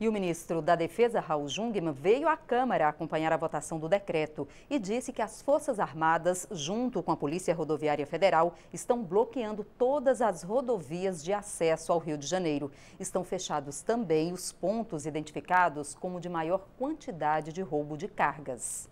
E o ministro da Defesa, Raul Jungmann, veio à Câmara acompanhar a votação do decreto e disse que as Forças Armadas, junto com a Polícia Rodoviária Federal, estão bloqueando todas as rodovias de acesso ao Rio de Janeiro. Estão fechados também os pontos identificados como de maior quantidade de roubo de cargas.